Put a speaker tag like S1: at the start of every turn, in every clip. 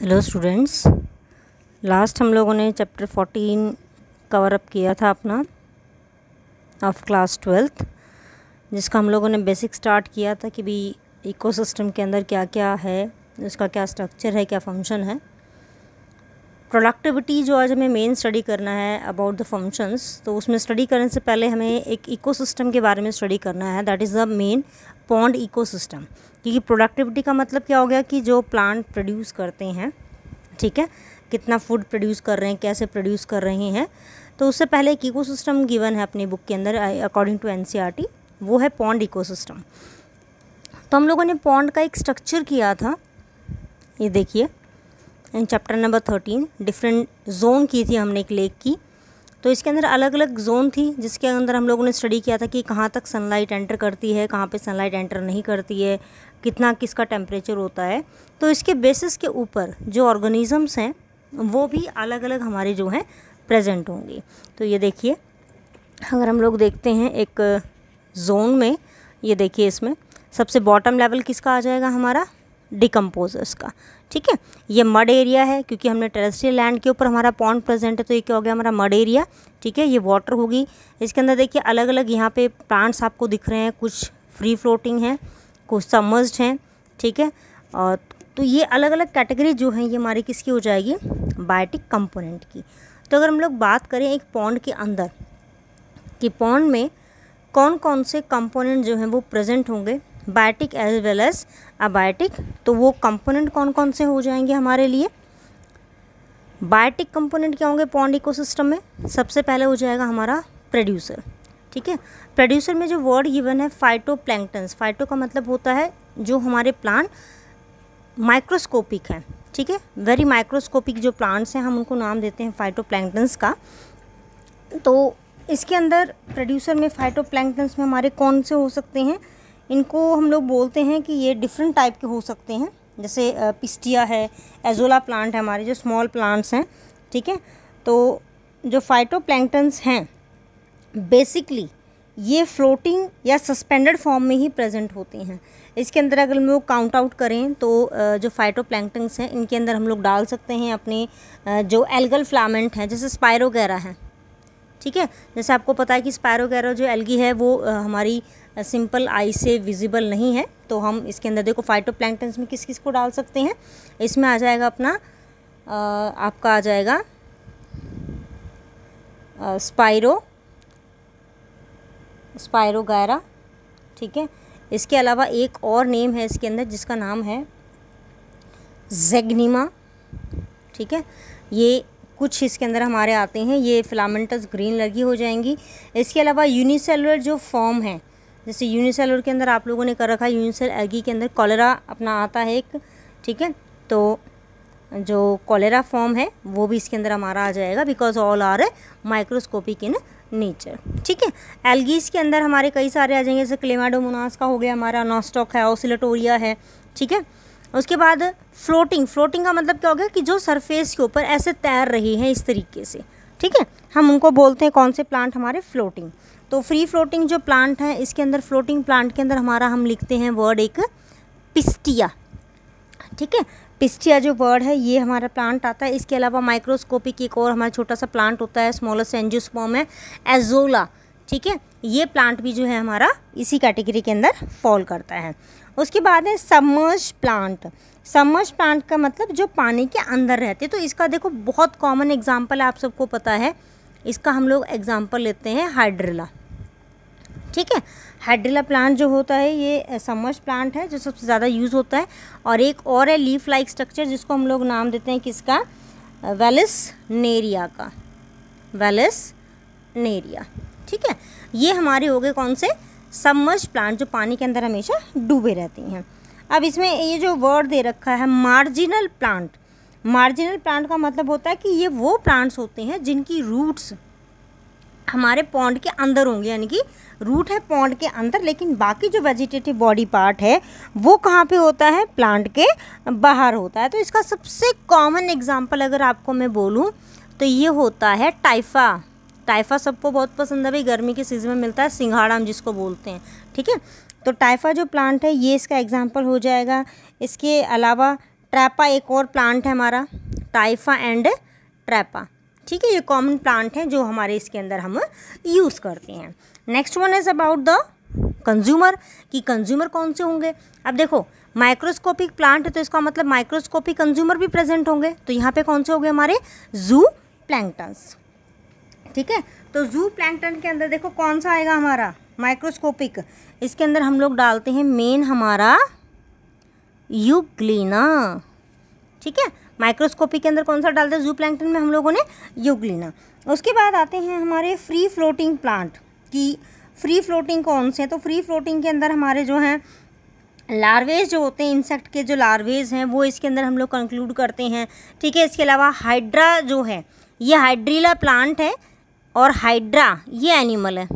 S1: hello students last हम लोगों ने चैप्टर फोर्टीन कवर अप किया था अपना ऑफ क्लास ट्वेल्थ जिसका हम लोगों ने बेसिक स्टार्ट किया था कि भी इकोसिस्टम के अंदर क्या क्या है उसका क्या स्ट्रक्चर है क्या फंक्शन है प्रोडक्टिविटी जो आज हमें मेन स्टडी करना है अबाउट द फंक्शंस तो उसमें स्टडी करने से पहले हमें एक इकोसिस्टम के बारे में स्टडी करना है that is the main pond ecosystem क्योंकि प्रोडक्टिविटी का मतलब क्या हो गया कि जो प्लांट प्रोड्यूस करते हैं ठीक है कितना फूड प्रोड्यूस कर रहे हैं कैसे प्रोड्यूस कर रहे हैं तो उससे पहले एक इको सिस्टम गिवन है अपनी बुक के अंदर अकॉर्डिंग टू एन वो है पॉन्ड इको सिस्टम तो हम लोगों ने पॉन्ड का एक स्ट्रक्चर किया था ये देखिए chapter number thirteen different zone की थी हमने एक लेक की तो इसके अंदर अलग अलग जोन थी जिसके अंदर हम लोगों ने स्टडी किया था कि कहाँ तक सनलाइट एंटर करती है कहाँ पे सनलाइट एंटर नहीं करती है कितना किसका टेम्परेचर होता है तो इसके बेसिस के ऊपर जो ऑर्गेनिज़म्स हैं वो भी अलग अलग हमारे जो हैं प्रेजेंट होंगे तो ये देखिए अगर हम लोग देखते हैं एक जोन में ये देखिए इसमें सबसे बॉटम लेवल किसका आ जाएगा हमारा डिकम्पोजर्स का ठीक है ये मड एरिया है क्योंकि हमने टेरेस्ट्रियल लैंड के ऊपर हमारा पॉन्ड प्रेजेंट है तो ये क्या हो गया हमारा मड एरिया ठीक है ये वाटर होगी इसके अंदर देखिए अलग अलग यहाँ पे प्लांट्स आपको दिख रहे हैं कुछ फ्री फ्लोटिंग हैं कुछ समर्स्ड हैं ठीक है और तो ये अलग अलग कैटेगरी जो है ये हमारी किसकी हो जाएगी बायोटिक कंपोनेंट की तो अगर हम लोग बात करें एक पॉन्ड के अंदर कि पॉन्ड में कौन कौन से कंपोनेंट जो हैं वो प्रेजेंट होंगे biotic as well as abiotic तो वो कंपोनेंट कौन कौन से हो जाएंगे हमारे लिए बायोटिक कंपोनेंट क्या होंगे पॉन्ड इकोसिस्टम में सबसे पहले हो जाएगा हमारा प्रोड्यूसर ठीक है प्रोड्यूसर में जो वर्ड गिवन है फाइटो प्लैंकटन्स फाइटो का मतलब होता है जो हमारे प्लांट माइक्रोस्कोपिक है ठीक है वेरी माइक्रोस्कोपिक जो प्लांट्स हैं हम उनको नाम देते हैं फाइटो प्लैंक्टन्स का तो इसके अंदर प्रोड्यूसर में फाइटो प्लैंकटन्स में हमारे कौन से हो सकते हैं इनको हम लोग बोलते हैं कि ये डिफरेंट टाइप के हो सकते हैं जैसे पिस्टिया है एजोला प्लांट है हमारे जो स्मॉल प्लांट्स हैं ठीक है तो जो फाइटो हैं बेसिकली ये फ्लोटिंग या सस्पेंडेड फॉर्म में ही प्रेजेंट होते हैं इसके अंदर अगर हम लोग काउंट आउट करें तो जो फाइटो हैं इनके अंदर हम लोग डाल सकते हैं अपने जो एल्गल फ्लामेंट हैं जैसे स्पायरोगैरा है ठीक है जैसे आपको पता है कि गैरो जो एल्गी है वो हमारी सिंपल आई से विजिबल नहीं है तो हम इसके अंदर देखो फाइटो में किस किस को डाल सकते हैं इसमें आ जाएगा अपना आपका आ जाएगा स्पायरो स्पायरो गैरा ठीक है इसके अलावा एक और नेम है इसके अंदर जिसका नाम है जेगनीमा ठीक है ये कुछ इसके अंदर हमारे आते हैं ये फिलामेंटस ग्रीन लगी हो जाएंगी इसके अलावा यूनिसेलुलर जो फॉर्म है जैसे यूनिसेलुलर के अंदर आप लोगों ने कर रखा है यूनिसेल एगी के अंदर कॉलेरा अपना आता है एक ठीक है तो जो कॉलेरा फॉर्म है वो भी इसके अंदर हमारा आ जाएगा because all are microscopic in nature ठीक है एल्गीज के अंदर हमारे कई सारे आ जाएंगे जैसे क्लेमाडोमोनास का हो गया हमारा नॉस्टॉक है ओसिलेटोरिया है ठीक है उसके बाद फ्लोटिंग फ्लोटिंग का मतलब क्या हो गया कि जो सरफेस के ऊपर ऐसे तैर रही हैं इस तरीके से ठीक है हम उनको बोलते हैं कौन से प्लांट हमारे फ्लोटिंग तो फ्री फ्लोटिंग जो प्लांट है इसके अंदर फ्लोटिंग प्लांट के अंदर हमारा हम लिखते हैं वर्ड एक पिस्टिया ठीक है पिस्टिया जो वर्ड है ये हमारा प्लांट आता है इसके अलावा माइक्रोस्कोपिक एक और हमारा छोटा सा प्लांट होता है स्मॉलेस्ट एंजियोस्पॉम है एजोला ठीक है ये प्लांट भी जो है हमारा इसी कैटेगरी के अंदर फॉल करता है उसके बाद है समर्ज प्लांट समर्ज प्लांट का मतलब जो पानी के अंदर रहते हैं तो इसका देखो बहुत कॉमन एग्जाम्पल आप सबको पता है इसका हम लोग एग्जाम्पल लेते हैं हाइड्रिला ठीक है हाइड्रिला प्लांट जो होता है ये समर्स प्लांट है जो सबसे ज़्यादा यूज़ होता है और एक और है लीफ लाइक स्ट्रक्चर जिसको हम लोग नाम देते हैं किसका वेलिस नेरिया का वेलिस नेरिया ठीक है ये हमारे हो गए कौन से सबमर्ज प्लांट जो पानी के अंदर हमेशा डूबे रहती हैं अब इसमें ये जो वर्ड दे रखा है मार्जिनल प्लांट मार्जिनल प्लांट का मतलब होता है कि ये वो प्लांट्स होते हैं जिनकी रूट्स हमारे पौंड के अंदर होंगे यानी कि रूट है पौंड के अंदर लेकिन बाकी जो वेजिटेटिव बॉडी पार्ट है वो कहाँ पे होता है प्लांट के बाहर होता है तो इसका सबसे कॉमन एग्जाम्पल अगर आपको मैं बोलूँ तो ये होता है टाइफा टाइफा सबको बहुत पसंद है भाई गर्मी के सीज़न में मिलता है सिंघाड़ा हम जिसको बोलते हैं ठीक है तो टाइफा जो प्लांट है ये इसका एग्जाम्पल हो जाएगा इसके अलावा ट्रैपा एक और प्लांट है हमारा टाइफा एंड ट्रैपा ठीक है ये कॉमन प्लांट हैं जो हमारे इसके अंदर हम यूज़ करते हैं next one is about the consumer कि कंज्यूमर कौन से होंगे अब देखो माइक्रोस्कोपिक प्लांट है तो इसका मतलब माइक्रोस्कोपिक कंज्यूमर भी प्रेजेंट होंगे तो यहाँ पे कौन से होंगे हमारे जू प्लैंक्टन्स ठीक है तो जू प्लैंकटन के अंदर देखो कौन सा आएगा हमारा माइक्रोस्कोपिक इसके अंदर हम लोग डालते हैं मेन हमारा यूग्लिना ठीक है माइक्रोस्कोपी के अंदर कौन सा डालते हैं जू प्लैंकटन में हम लोगों ने यूग्लिना उसके बाद आते हैं हमारे फ्री फ्लोटिंग प्लांट की फ्री फ्लोटिंग कौन से हैं तो फ्री फ्लोटिंग के अंदर हमारे जो हैं लार्वेज जो होते हैं इंसेक्ट के जो लार्वेज हैं वो इसके अंदर हम लोग कंक्लूड करते हैं ठीक है इसके अलावा हाइड्रा जो है ये हाइड्रीला प्लांट है और हाइड्रा ये एनिमल है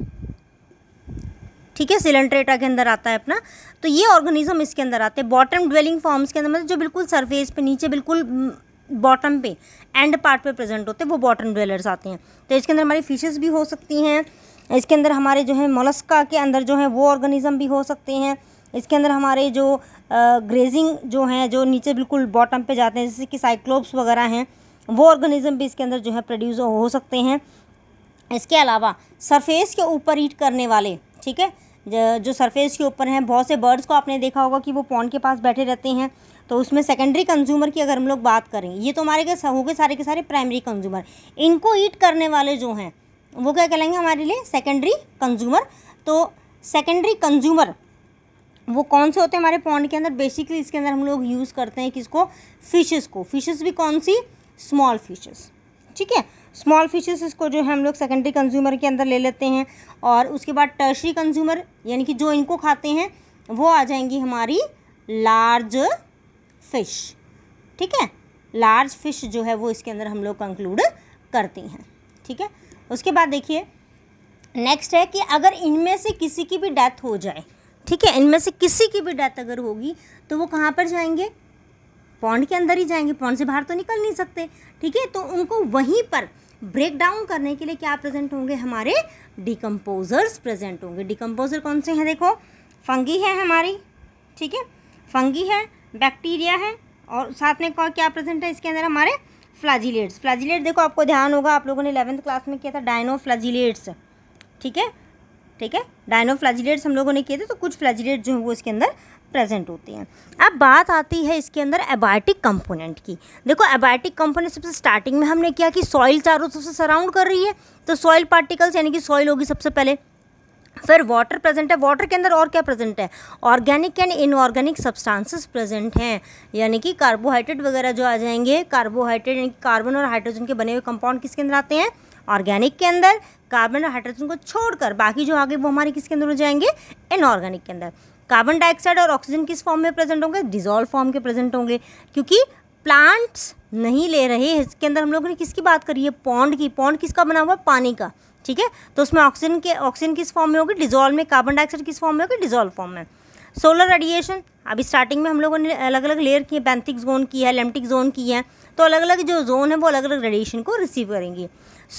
S1: ठीक है सिलेंट्रेटा के अंदर आता है अपना तो ये ऑर्गेनिज्म इसके अंदर आते हैं बॉटम ड्वेलिंग फॉर्म्स के अंदर मतलब जो बिल्कुल सरफेस पे नीचे बिल्कुल बॉटम हम्म, पे एंड पार्ट पे प्रेजेंट होते हैं वो बॉटम ड्वेलर्स आते हैं तो इसके अंदर हमारी फिशेस भी हो सकती हैं इसके अंदर हमारे जो है मोलस्का के अंदर जो है वो ऑर्गेनिज्म भी हो सकते हैं इसके अंदर हमारे जो ग्रेजिंग जो हैं जो नीचे बिल्कुल बॉटम पे जाते हैं जैसे कि साइक्लोप्स वगैरह हैं वो ऑर्गेनिज्म भी इसके अंदर जो है प्रोड्यूस हो सकते हैं इसके अलावा सरफेस के ऊपर ईट करने वाले ठीक है जो सरफेस के ऊपर हैं बहुत से बर्ड्स को आपने देखा होगा कि वो पौन के पास बैठे रहते हैं तो उसमें सेकेंडरी कंज्यूमर की अगर हम लोग बात करें ये तो हमारे हो गए सारे के सारे प्राइमरी कंज्यूमर इनको ईट करने वाले जो हैं वो क्या कहलाएंगे हमारे लिए सेकेंडरी कंज्यूमर तो सेकेंडरी कंज्यूमर वो कौन से होते हैं हमारे पॉन्ड के अंदर बेसिकली इसके अंदर हम लोग यूज़ करते हैं किसको फिशेस को फिशेस भी कौन सी स्मॉल फिशेस ठीक है स्मॉल फिशेस इसको जो है हम लोग सेकेंडरी कंज्यूमर के अंदर ले लेते हैं और उसके बाद टर्शरी कंज्यूमर यानी कि जो इनको खाते हैं वो आ जाएंगी हमारी लार्ज फिश ठीक है लार्ज फिश जो है वो इसके अंदर हम लोग कंक्लूड करते हैं ठीक है उसके बाद देखिए नेक्स्ट है कि अगर इनमें से किसी की भी डेथ हो जाए ठीक है इनमें से किसी की भी डेथ अगर होगी तो वो कहाँ पर जाएंगे पौंड के अंदर ही जाएंगे पौंड से बाहर तो निकल नहीं सकते ठीक है तो उनको वहीं पर ब्रेक डाउन करने के लिए क्या प्रेजेंट होंगे हमारे डिकम्पोजर्स प्रेजेंट होंगे डिकम्पोजर कौन से हैं देखो फंगी है हमारी ठीक है फंगी है बैक्टीरिया है और साथ में कौन क्या प्रेजेंट है इसके अंदर हमारे फ्लाजिलेट्स फ्लाजिलेट देखो आपको ध्यान होगा आप लोगों ने इलेवंथ क्लास में किया था डायनो फ्लाजिलेट्स ठीक है ठीक है डायनो फ्लाजिलेट्स हम लोगों ने किए थे तो कुछ फ्लाजिलेट जो है वो इसके अंदर प्रेजेंट होते हैं अब बात आती है इसके अंदर एबायोटिक कंपोनेंट की देखो एबायोटिक कंपोनेंट सबसे स्टार्टिंग में हमने किया कि सॉइल चारों तरफ से सराउंड कर रही है तो सॉइल पार्टिकल्स यानी कि सॉइल होगी सबसे पहले फिर वाटर प्रेजेंट है वाटर के अंदर और क्या प्रेजेंट है organic and inorganic substances present हैं यानी कि कार्बोहाइड्रेट वगैरह जो आ जाएंगे कार्बोहाइड्रेट यानी कार्बन और हाइड्रोजन के बने हुए कंपाउंड किसके अंदर आते हैं ऑर्गेनिक के अंदर कार्बन और हाइड्रोजन को छोड़कर बाकी जो आगे वो हमारे किसके अंदर हो जाएंगे इनऑर्गेनिक के अंदर कार्बन डाइऑक्साइड और ऑक्सीजन किस फॉर्म में प्रेजेंट होंगे डिजोल्व फॉर्म के प्रेजेंट होंगे क्योंकि प्लांट्स नहीं ले रहे हैं इसके अंदर हम लोगों ने किसकी बात करी है पौंड की पौंड किसका बना हुआ है पानी का ठीक है तो उसमें ऑक्सीजन के ऑक्सीजन किस फॉर्म में होगी डिजोल्व में कार्बन डाइऑक्साइड किस फॉर्म में होगी डिजोल्व फॉर्म में सोलर रेडिएशन अभी स्टार्टिंग में हम लोगों ने अलग अलग लेयर किए बैंथिक जोन की है लेमटिक जोन की है तो अलग अलग जो जोन है वो अलग अलग रेडिएशन को रिसीव करेंगी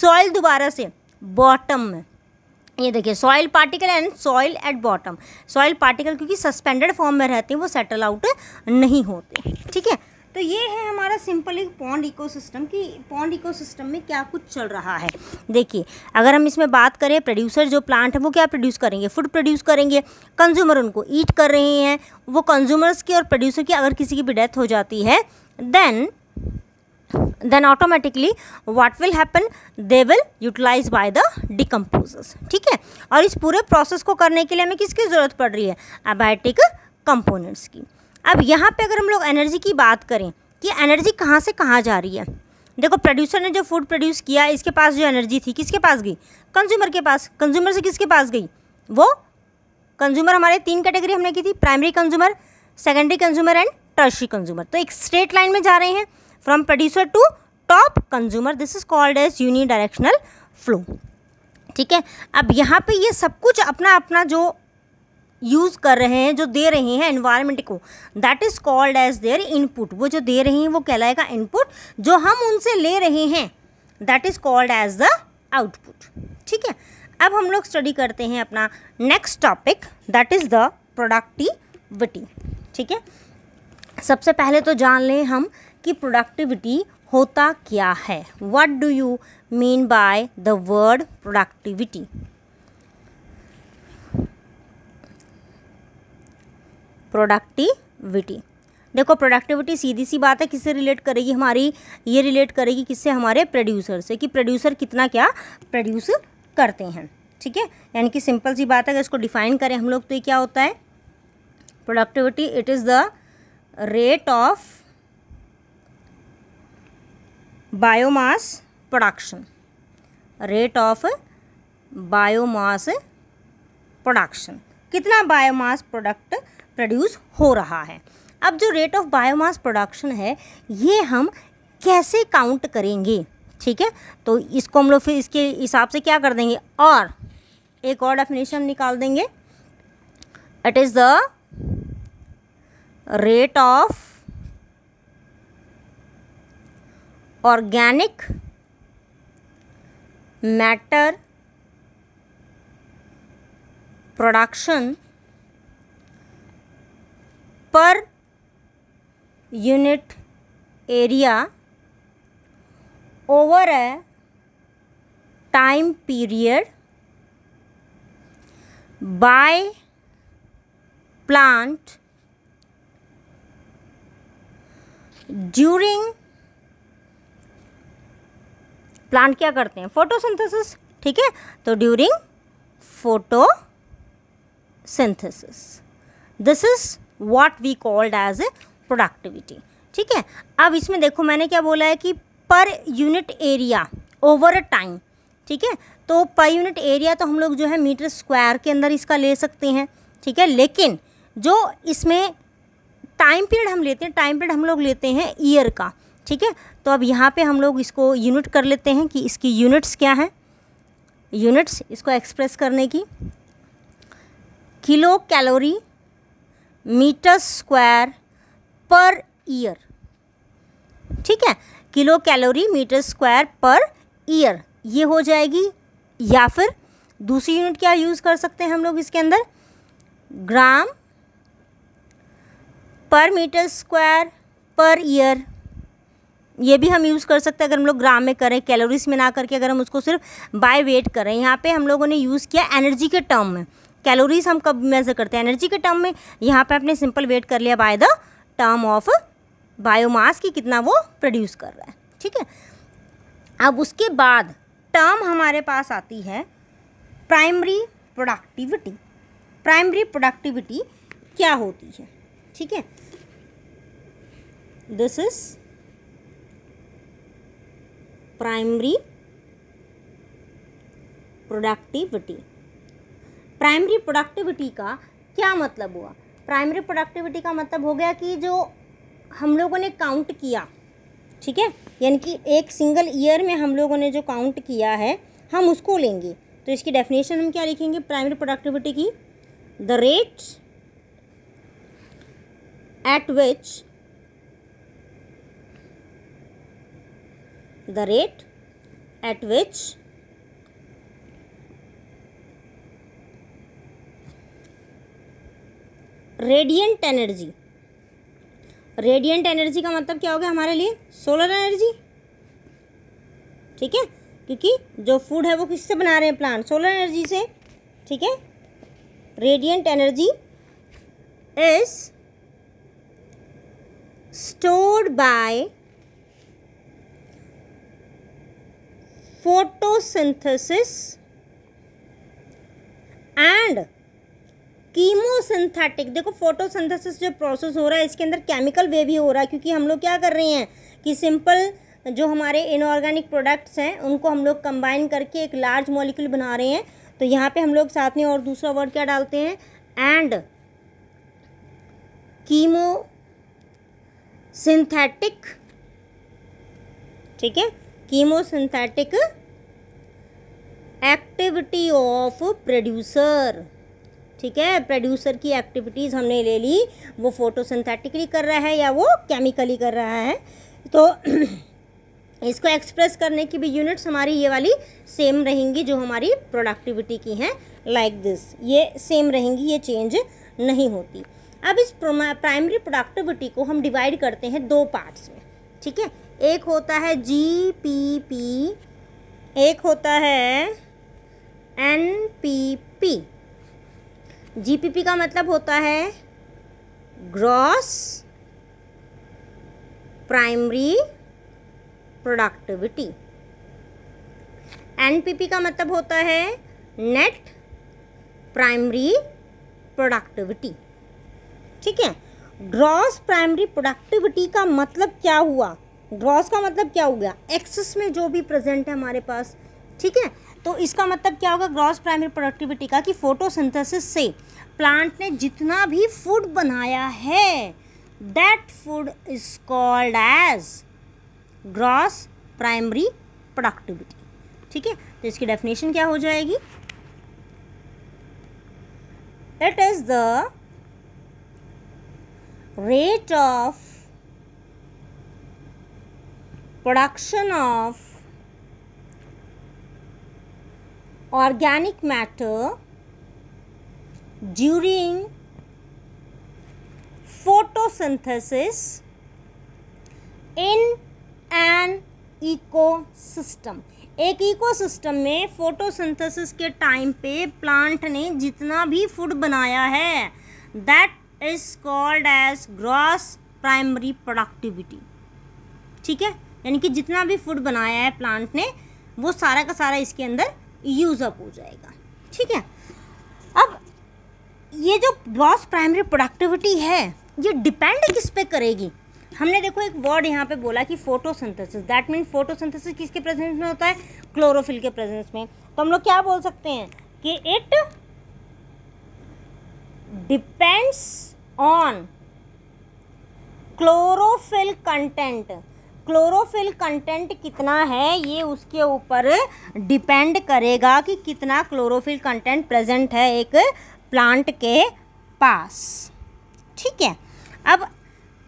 S1: सॉइल दोबारा से बॉटम में ये देखिए soil particle and soil at bottom soil particle क्योंकि सस्पेंडेड फॉर्म में रहते हैं वो सेटल आउट नहीं होते ठीक है तो ये है हमारा सिंपल एक पॉन्ड इकोसिस्टम कि पॉन्ड इकोसिस्टम में क्या कुछ चल रहा है देखिए अगर हम इसमें बात करें प्रोड्यूसर जो प्लांट है वो क्या प्रोड्यूस करेंगे फूड प्रोड्यूस करेंगे कंज्यूमर उनको ईट कर रहे हैं वो कंज्यूमर्स की और प्रोड्यूसर की अगर किसी की भी डेथ हो जाती है then then automatically what will happen they will utilize by the decomposers ठीक है और इस पूरे प्रोसेस को करने के लिए हमें किसकी ज़रूरत पड़ रही है एबायोटिक कंपोनेंट्स की अब यहाँ पे अगर हम लोग एनर्जी की बात करें कि एनर्जी कहाँ से कहाँ जा रही है देखो प्रोड्यूसर ने जो फूड प्रोड्यूस किया इसके पास जो एनर्जी थी किसके पास गई कंज्यूमर के पास कंज्यूमर से किसके पास गई वो कंज्यूमर हमारे तीन कैटेगरी हमने की थी primary consumer secondary consumer and tertiary consumer तो एक स्ट्रेट लाइन में जा रहे हैं producer to top consumer this is called as unidirectional flow ठीक है अब यहाँ पे ये सब कुछ अपना अपना जो यूज़ कर रहे हैं जो दे रहे हैं एनवायरमेंट को that is called as their input वो जो दे रहे हैं वो कहलाएगा इनपुट जो हम उनसे ले रहे हैं that is called as the output ठीक है अब हम लोग स्टडी करते हैं अपना next topic that is the productivity ठीक है सबसे पहले तो जान लें हम कि प्रोडक्टिविटी होता क्या है what do you mean by the word productivity productivity देखो प्रोडक्टिविटी सीधी सी बात है किससे रिलेट करेगी हमारी ये रिलेट करेगी किससे हमारे प्रोड्यूसर से कि प्रोड्यूसर कितना क्या प्रोड्यूस करते हैं ठीक है यानी कि सिंपल सी बात है अगर इसको डिफाइन करें हम लोग तो ये क्या होता है productivity it is the rate of biomass production rate of biomass production कितना बायोमास प्रोडक्ट प्रोड्यूस हो रहा है अब जो रेट ऑफ बायोमास प्रोडक्शन है ये हम कैसे काउंट करेंगे ठीक है तो इसको हम लोग फिर इसके हिसाब से क्या कर देंगे और एक और डेफिनेशन निकाल देंगे it is the rate of organic matter production per unit area over a time period by plant during plant क्या करते हैं फोटोसिंथेसिस ठीक है तो during photosynthesis this is what we called as a productivity ठीक है अब इसमें देखो मैंने क्या बोला है कि per unit area over a time ठीक है तो पर यूनिट एरिया तो हम लोग जो है मीटर स्क्वायर के अंदर इसका ले सकते हैं ठीक है लेकिन जो इसमें टाइम पीरियड हम लेते हैं टाइम पीरियड हम लोग लेते हैं ईयर का ठीक है तो अब यहाँ पे हम लोग इसको यूनिट कर लेते हैं कि इसकी यूनिट्स क्या हैं यूनिट्स इसको एक्सप्रेस करने की kilocalorie meter square per year ठीक है kilocalorie meter square per year ये हो जाएगी या फिर दूसरी यूनिट क्या यूज़ कर सकते हैं हम लोग इसके अंदर ग्राम पर मीटर स्क्वायर पर ईयर ये भी हम यूज़ कर सकते हैं अगर हम लोग ग्राम में करें कैलोरीज में ना करके अगर हम उसको सिर्फ बाय वेट करें यहाँ पे हम लोगों ने यूज़ किया एनर्जी के टर्म में कैलोरीज हम कब मेज़र करते हैं एनर्जी के टर्म में यहाँ पे आपने सिंपल वेट कर लिया by the term of biomass की कितना वो प्रोड्यूस कर रहा है ठीक है अब उसके बाद टर्म हमारे पास आती है प्राइमरी प्रोडक्टिविटी प्राइमरी प्रोडक्टिविटी क्या होती है ठीक है this is primary productivity primary productivity का क्या मतलब हुआ प्राइमरी प्रोडक्टिविटी का मतलब हो गया कि जो हम लोगों ने काउंट किया ठीक है यानी कि एक सिंगल ईयर में हम लोगों ने जो काउंट किया है हम उसको लेंगे तो इसकी डेफिनेशन हम क्या लिखेंगे प्राइमरी प्रोडक्टिविटी की the rate at which the rate at which radiant energy radiant energy का मतलब क्या हो गया हमारे लिए सोलर एनर्जी ठीक है क्योंकि जो फूड है वो किससे बना रहे हैं प्लांट सोलर एनर्जी से ठीक है radiant energy is stored by photosynthesis and chemosynthetic देखो फोटोसिंथेसिस जो प्रोसेस हो रहा है इसके अंदर केमिकल वे भी हो रहा है क्योंकि हम लोग क्या कर रहे हैं कि सिंपल जो हमारे इनऑर्गेनिक प्रोडक्ट्स हैं उनको हम लोग कंबाइन करके एक लार्ज मॉलिक्यूल बना रहे हैं तो यहाँ पे हम लोग साथ में और दूसरा वर्ड क्या डालते हैं एंड कीमो सिंथेटिक ठीक है कीमोसिंथेटिक एक्टिविटी ऑफ प्रोड्यूसर ठीक है प्रोड्यूसर की एक्टिविटीज़ हमने ले ली वो फोटोसिंथेटिकली कर रहा है या वो केमिकली कर रहा है तो इसको एक्सप्रेस करने की भी यूनिट्स हमारी ये वाली सेम रहेंगी जो हमारी प्रोडक्टिविटी की हैं लाइक दिस ये सेम रहेंगी ये चेंज नहीं होती अब इस प्राइमरी प्रोडक्टिविटी को हम डिवाइड करते हैं दो पार्ट्स में ठीक है एक होता है जी पी पी एक होता है N P P G P P का मतलब होता है gross primary productivity N P P का मतलब होता है नेट प्राइमरी प्रोडक्टिविटी ठीक है ग्रॉस प्राइमरी प्रोडक्टिविटी का मतलब क्या हुआ ग्रॉस का मतलब क्या हो गया एक्सेस में जो भी प्रेजेंट है हमारे पास ठीक है तो इसका मतलब क्या होगा ग्रॉस प्राइमरी प्रोडक्टिविटी का कि फोटोसिंथेसिस से प्लांट ने जितना भी फूड बनाया है that food is called as gross primary productivity ठीक है तो इसकी डेफिनेशन क्या हो जाएगी it is the rate of production of organic matter during photosynthesis in an ecosystem एक इकोसिस्टम में फोटोसिंथेसिस के टाइम पे प्लांट ने जितना भी फूड बनाया है that is called as gross primary productivity ठीक है यानी कि जितना भी फूड बनाया है प्लांट ने वो सारा का सारा इसके अंदर यूज़ अप हो जाएगा ठीक है अब ये जो बॉस प्राइमरी प्रोडक्टिविटी है ये डिपेंड किस पे करेगी हमने देखो एक वर्ड यहाँ पे बोला कि फोटोसिंथेसिस दैट मीन फोटोसिंथेसिस किसके प्रेजेंस में होता है क्लोरोफिल के प्रेजेंस में तो हम लोग क्या बोल सकते हैं कि it depends on chlorophyll content chlorophyll content कितना है ये उसके ऊपर डिपेंड करेगा कि कितना क्लोरोफिल कंटेंट प्रेजेंट है एक प्लांट के पास ठीक है अब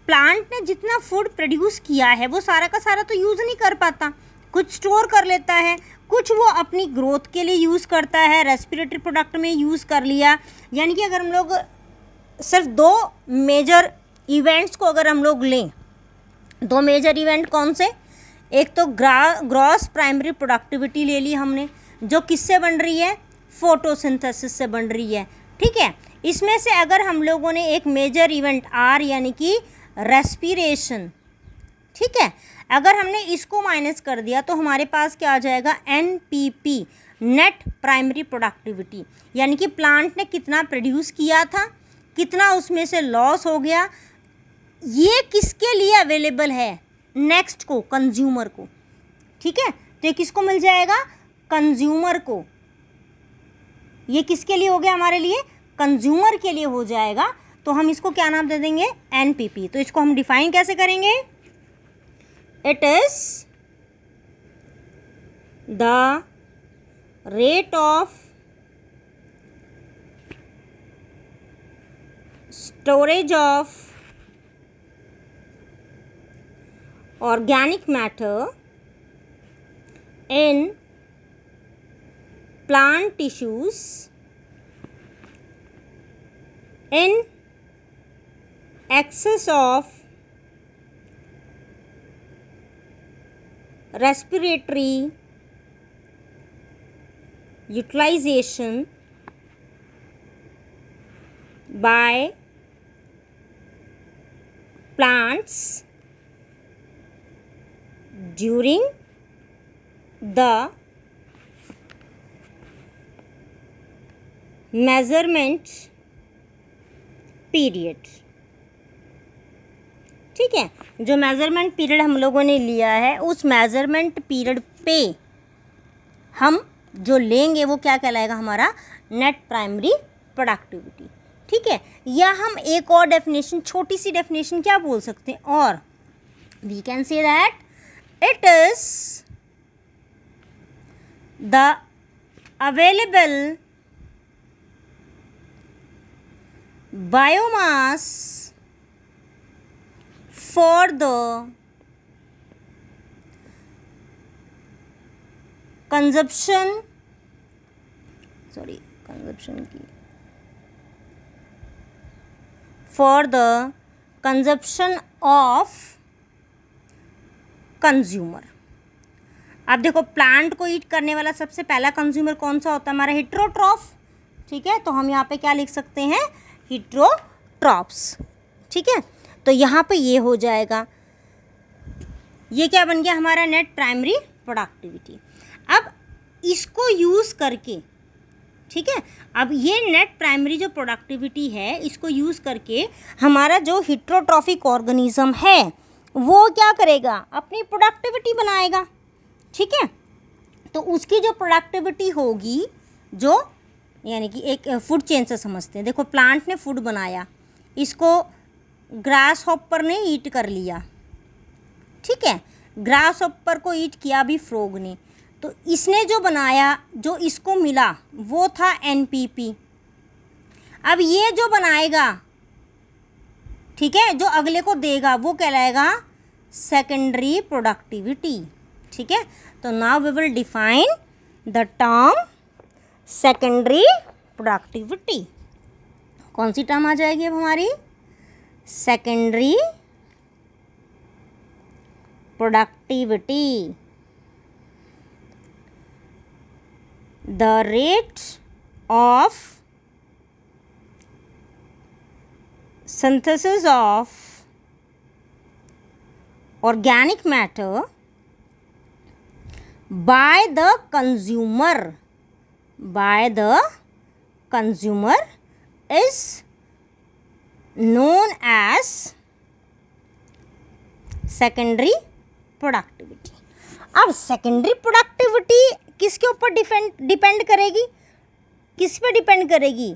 S1: प्लांट ने जितना फूड प्रोड्यूस किया है वो सारा का सारा तो यूज़ नहीं कर पाता कुछ स्टोर कर लेता है कुछ वो अपनी ग्रोथ के लिए यूज़ करता है रेस्पिरेटरी प्रोडक्ट में यूज़ कर लिया यानी कि अगर हम लोग सिर्फ दो मेजर इवेंट्स को अगर हम लोग लें दो मेजर इवेंट कौन से एक तो ग्रा ग्रॉस प्राइमरी प्रोडक्टिविटी ले ली हमने जो किससे बन रही है फोटोसिंथेसिस से बन रही है ठीक है इसमें से अगर हम लोगों ने एक मेजर इवेंट आर यानी कि रेस्पिरेशन ठीक है अगर हमने इसको माइनस कर दिया तो हमारे पास क्या आ जाएगा N P P net primary productivity यानी कि प्लांट ने कितना प्रोड्यूस किया था कितना उसमें से लॉस हो गया ये किसके लिए अवेलेबल है नेक्स्ट को कंज्यूमर को ठीक है तो ये किसको मिल जाएगा कंज्यूमर को ये किसके लिए हो गया हमारे लिए कंज्यूमर के लिए हो जाएगा तो हम इसको क्या नाम दे देंगे एन पी पी तो इसको हम डिफाइन कैसे करेंगे it is the rate of storage of organic matter in plant tissues in excess of respiratory utilization by plants during the measurement period ठीक है जो मेज़रमेंट पीरियड हम लोगों ने लिया है उस मेज़रमेंट पीरियड पे हम जो लेंगे वो क्या कहलाएगा हमारा नेट प्राइमरी प्रोडक्टिविटी ठीक है या हम एक और डेफिनेशन छोटी सी डेफिनेशन क्या बोल सकते हैं और we can say that It is the available biomass for the consumption sorry consumption for the consumption of consumer अब देखो प्लांट को ईट करने वाला सबसे पहला कंज्यूमर कौन सा होता है हमारा हिट्रोट्रॉफ ठीक है तो हम यहाँ पे क्या लिख सकते हैं हिट्रोट्रॉप्स ठीक है तो यहाँ पे ये हो जाएगा ये क्या बन गया हमारा नेट प्राइमरी प्रोडक्टिविटी अब इसको यूज़ करके ठीक है अब ये नेट प्राइमरी जो प्रोडक्टिविटी है इसको यूज़ करके हमारा जो हिट्रोट्रॉफिक ऑर्गेनिज्म है वो क्या करेगा अपनी प्रोडक्टिविटी बनाएगा ठीक है तो उसकी जो प्रोडक्टिविटी होगी जो यानी कि एक फूड चेन से समझते हैं देखो प्लांट ने फूड बनाया इसको ग्रास हॉपर ने ईट कर लिया ठीक है ग्रास हॉपर को ईट किया भी फ्रोग ने तो इसने जो बनाया जो इसको मिला वो था एनपीपी अब ये जो बनाएगा ठीक है जो अगले को देगा वो कहलाएगा सेकेंडरी प्रोडक्टिविटी ठीक है तो now we will define the term secondary productivity कौन सी टर्म आ जाएगी अब हमारी secondary productivity the rate of synthesis of organic matter by the consumer by the consumer is known as secondary productivity अब सेकेंडरी प्रोडक्टिविटी किसके ऊपर depend depend करेगी किस पे डिपेंड करेगी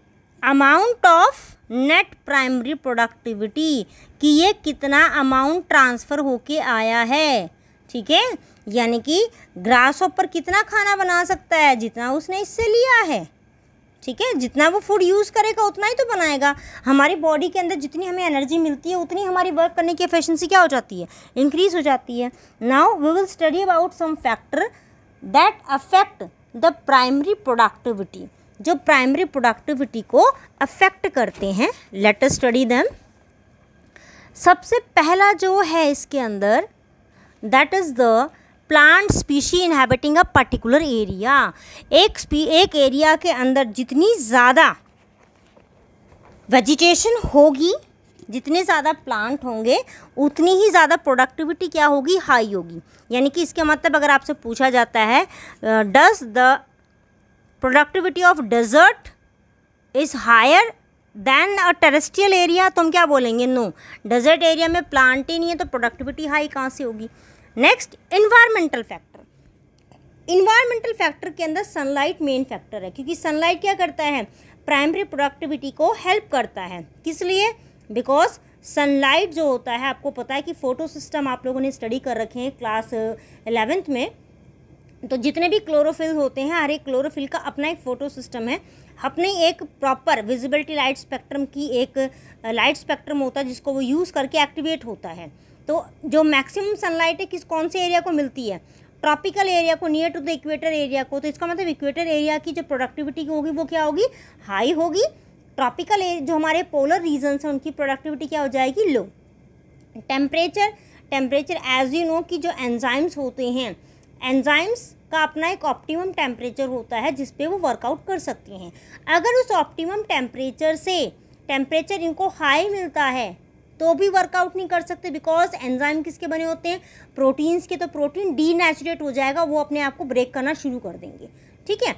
S1: amount of net primary productivity कि ये कितना अमाउंट ट्रांसफ़र होके आया है ठीक है यानी कि ग्रास ऊपर कितना खाना बना सकता है जितना उसने इससे लिया है ठीक है जितना वो फूड यूज़ करेगा उतना ही तो बनाएगा हमारी बॉडी के अंदर जितनी हमें एनर्जी मिलती है उतनी हमारी वर्क करने की एफिशिएंसी क्या हो जाती है इंक्रीज हो जाती है now we will study about some factor that affect the primary productivity जो प्राइमरी प्रोडक्टिविटी को अफेक्ट करते हैं लेट स्टडी दैम सबसे पहला जो है इसके अंदर that is the plant species inhabiting a particular area एक एक एरिया के अंदर जितनी ज़्यादा वेजिटेशन होगी जितने ज़्यादा प्लांट होंगे उतनी ही ज़्यादा प्रोडक्टिविटी क्या होगी हाई होगी यानी कि इसके मतलब अगर आपसे पूछा जाता है does uh, the productivity of desert is higher than terrestrial area तो हम क्या बोलेंगे नो डेजर्ट एरिया में प्लांट ही नहीं है तो प्रोडक्टिविटी हाई कहाँ से होगी next environmental factor environmental factor के अंदर सनलाइट मेन फैक्टर है क्योंकि सनलाइट क्या करता है प्राइमरी प्रोडक्टिविटी को हेल्प करता है किस लिए बिकॉज सनलाइट जो होता है आपको पता है कि फ़ोटो सिस्टम आप लोगों ने स्टडी कर रखे हैं क्लास एलेवेंथ में तो जितने भी क्लोरोफिल होते हैं हर एक क्लोरोफिल का अपना एक फ़ोटो सिस्टम है अपने एक प्रॉपर विजिबिलिटी लाइट स्पेक्ट्रम की एक लाइट स्पेक्ट्रम होता है जिसको वो यूज़ करके एक्टिवेट होता है तो जो मैक्सिमम सनलाइट है किस कौन से एरिया को मिलती है ट्रॉपिकल एरिया को near to the equator area को तो इसका मतलब इक्वेटर एरिया की जो प्रोडक्टिविटी होगी वो क्या होगी हाई होगी ट्रॉपिकल जो हमारे पोलर रीजन्स हैं उनकी प्रोडक्टिविटी क्या हो जाएगी low temperature temperature as you know कि जो एंजाइम्स होते हैं एंजाइम्स का अपना एक ऑप्टिमम टेम्परेचर होता है जिस पे वो वर्कआउट कर सकती हैं अगर उस ऑप्टिमम टेम्परेचर से टेम्परेचर इनको हाई मिलता है तो भी वर्कआउट नहीं कर सकते बिकॉज एंजाइम किसके बने होते हैं प्रोटीन्स के तो प्रोटीन डीनेचुरेट हो जाएगा वो अपने आप को ब्रेक करना शुरू कर देंगे ठीक है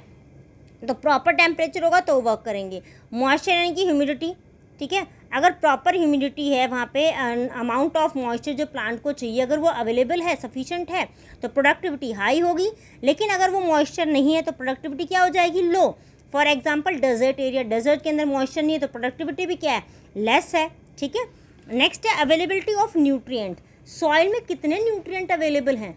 S1: तो प्रॉपर टेम्परेचर होगा तो वर्क करेंगे मॉइस्चर यानी कि ह्यूमिडिटी ठीक है अगर प्रॉपर ह्यूमिडिटी है वहाँ पे अमाउंट ऑफ मॉइस्चर जो प्लांट को चाहिए अगर वो अवेलेबल है सफिशेंट है तो प्रोडक्टिविटी हाई होगी लेकिन अगर वो मॉइस्चर नहीं है तो प्रोडक्टिविटी क्या हो जाएगी low for example desert area desert के अंदर मॉइस्चर नहीं है तो प्रोडक्टिविटी भी क्या है लेस है ठीक है नेक्स्ट है अवेलेबिलिटी ऑफ न्यूट्रियट सॉइल में कितने न्यूट्रियट अवेलेबल हैं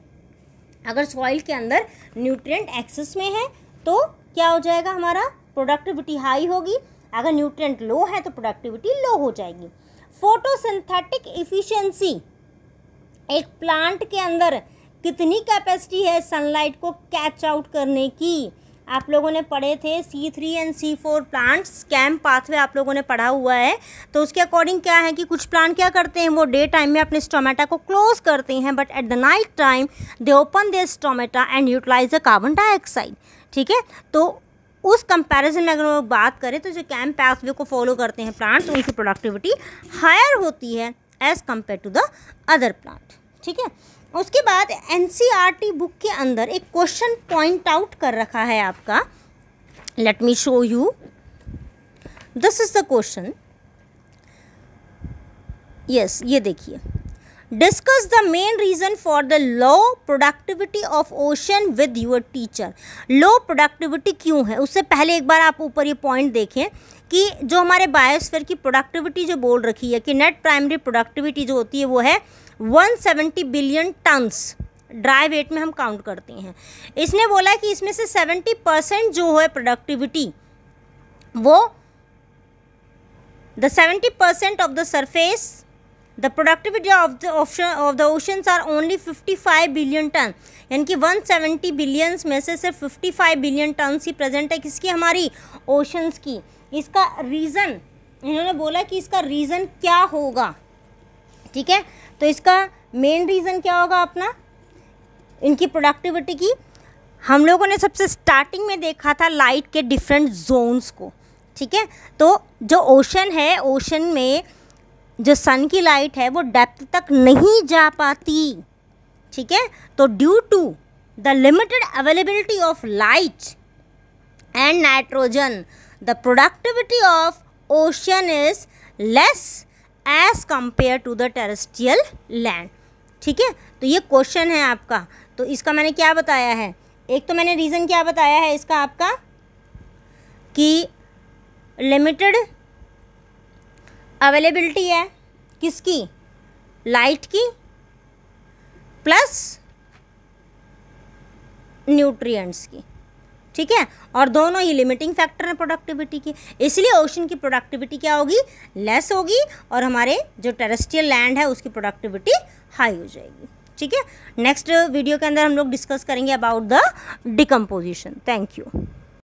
S1: अगर सॉइल के अंदर न्यूट्रिएंट एक्सेस में है तो क्या हो जाएगा हमारा प्रोडक्टिविटी हाई होगी अगर न्यूट्रिएंट लो है तो प्रोडक्टिविटी लो हो जाएगी फोटोसिंथेटिक इफिशेंसी एक प्लांट के अंदर कितनी कैपेसिटी है सनलाइट को कैच आउट करने की आप लोगों ने पढ़े थे C three and C four plant scam pathway आप लोगों ने पढ़ा हुआ है तो उसके अकॉर्डिंग क्या है कि कुछ प्लांट क्या करते हैं वो डे टाइम में अपने स्टोमेटा को क्लोज करते हैं but at the night time they open the stomata and utilize the carbon dioxide ठीक है तो उस कंपैरिजन में अगर हम बात करें तो जो कैम पैथवे को फॉलो करते हैं प्लांट्स उनकी प्रोडक्टिविटी हायर होती है as compare to the other plant ठीक है उसके बाद एन बुक e के अंदर एक क्वेश्चन पॉइंट आउट कर रखा है आपका let me show you this is the question yes ये देखिए discuss the main reason for the low productivity of ocean with your teacher low productivity क्यों है उससे पहले एक बार आप ऊपर ये पॉइंट देखें कि जो हमारे बायोस्फेयर की प्रोडक्टिविटी जो बोल रखी है कि नेट प्राइमरी प्रोडक्टिविटी जो होती है वो है 170 बिलियन टन्स ड्राई वेट में हम काउंट करते हैं इसने बोला कि इसमें से 70 परसेंट जो है प्रोडक्टिविटी वो the 70 percent of the surface the productivity of the option of the oceans are only 55 billion ton यानी कि 170 बिलियंस में से सिर्फ 55 बिलियन टन ही प्रेजेंट है किसकी हमारी ओशंस की इसका रीज़न इन्होंने बोला कि इसका रीज़न क्या होगा ठीक है तो इसका मेन रीज़न क्या होगा अपना इनकी प्रोडक्टिविटी की हम लोगों ने सबसे स्टार्टिंग में देखा था लाइट के डिफरेंट जोन्स को ठीक है तो जो ओशन है ओशन में जो सन की लाइट है वो डेप्थ तक नहीं जा पाती ठीक है तो due to the limited availability of light and nitrogen the productivity of ocean is less as compare to the terrestrial land ठीक है तो ये क्वेश्चन है आपका तो इसका मैंने क्या बताया है एक तो मैंने रीज़न क्या बताया है इसका आपका कि लिमिटेड अवेलेबिलिटी है किसकी लाइट की प्लस न्यूट्रिएंट्स की ठीक है और दोनों ही लिमिटिंग फैक्टर हैं प्रोडक्टिविटी की इसलिए ओशन की प्रोडक्टिविटी क्या होगी लेस होगी और हमारे जो टेरेस्ट्रियल लैंड है उसकी प्रोडक्टिविटी हाई हो जाएगी ठीक है नेक्स्ट वीडियो के अंदर हम लोग डिस्कस करेंगे about the decomposition thank you